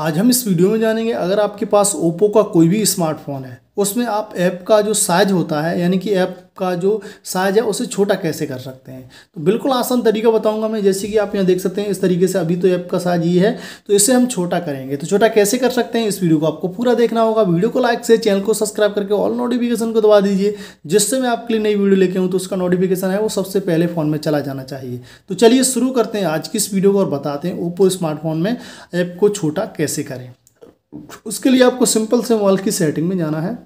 आज हम इस वीडियो में जानेंगे अगर आपके पास ओप्पो का कोई भी स्मार्टफोन है उसमें आप ऐप का जो साइज होता है यानी कि ऐप का जो साइज है उसे छोटा कैसे कर सकते हैं तो बिल्कुल आसान तरीका बताऊंगा मैं जैसे कि आप यहाँ देख सकते हैं इस तरीके से अभी तो ऐप का साइज ये है तो इसे हम छोटा करेंगे तो छोटा कैसे कर सकते हैं इस वीडियो को आपको पूरा देखना होगा वीडियो को लाइक से चैनल को सब्सक्राइब करके ऑल नोटिफिकेशन को दबा दीजिए जिससे मैं आपके लिए नई वीडियो लेके हूँ तो उसका नोटिफिकेशन है वो सबसे पहले फ़ोन में चला जाना चाहिए तो चलिए शुरू करते हैं आज की इस वीडियो को और बताते हैं ओप्पो स्मार्टफोन में ऐप को छोटा कैसे करें उसके लिए आपको सिंपल से मोबाइल की सेटिंग में जाना है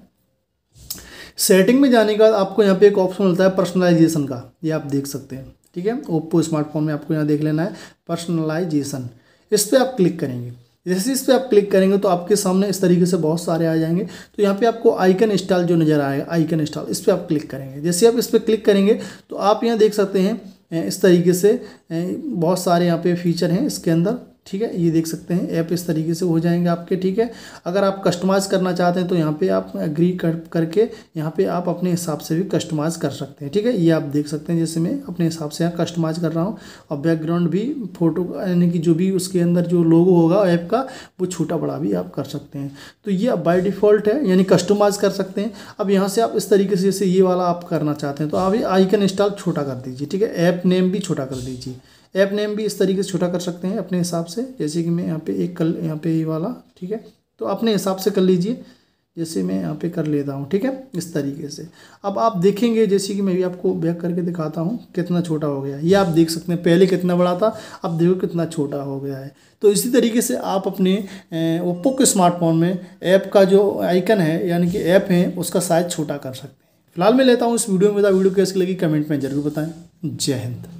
सेटिंग में जाने के बाद आपको यहाँ पे एक ऑप्शन मिलता है पर्सनलाइजेशन का ये आप देख सकते हैं ठीक है ओप्पो स्मार्टफोन में आपको यहाँ देख लेना है पर्सनलाइजेशन इस पर आप क्लिक करेंगे जैसे इस पर आप क्लिक करेंगे तो आपके सामने इस तरीके से बहुत सारे आ जाएंगे तो यहाँ पे आपको आइकन इंस्टॉल जो नज़र आएगा आइकन इंस्टॉल इस पर आप क्लिक करेंगे जैसे आप इस पर क्लिक करेंगे तो आप यहाँ देख सकते हैं इस तरीके से बहुत सारे यहाँ पे फीचर हैं इसके अंदर ठीक है ये देख सकते हैं ऐप इस तरीके से हो जाएंगे आपके ठीक है अगर आप कस्टमाइज़ करना चाहते हैं तो यहाँ पे आप एग्री कर करके यहाँ पे आप अपने हिसाब से भी कस्टमाइज़ कर सकते हैं ठीक है ये आप देख सकते हैं जैसे मैं अपने हिसाब से यहाँ कस्टमाइज़ कर रहा हूँ और बैकग्राउंड भी फोटो यानी कि जो भी उसके अंदर जो लोगो होगा ऐप का वो छोटा बड़ा भी आप कर सकते हैं तो ये आप बाई डिफ़ॉल्ट है यानी कस्टमाइज़ कर सकते हैं अब यहाँ से आप इस तरीके से जैसे ये वाला आप करना चाहते हैं तो आप ये आइकन इंस्टॉल छोटा कर दीजिए ठीक है ऐप नेम भी छोटा कर दीजिए ऐप नेम भी इस तरीके से छोटा कर सकते हैं अपने हिसाब से जैसे कि मैं यहाँ पे एक कल यहाँ पे ये वाला ठीक है तो अपने हिसाब से कर लीजिए जैसे मैं यहाँ पे कर लेता हूँ ठीक है इस तरीके से अब आप देखेंगे जैसे कि मैं भी आपको बैक करके दिखाता हूँ कितना छोटा हो गया ये आप देख सकते हैं पहले कितना बड़ा था अब देखो कितना छोटा हो गया है तो इसी तरीके से आप अपने ओप्पो के स्मार्टफोन में ऐप का जो आइकन है यानी कि ऐप है उसका साइज छोटा कर सकते हैं फिलहाल मैं लेता हूँ इस वीडियो में वीडियो कैसी लगी कमेंट में ज़रूर बताएँ जय हिंद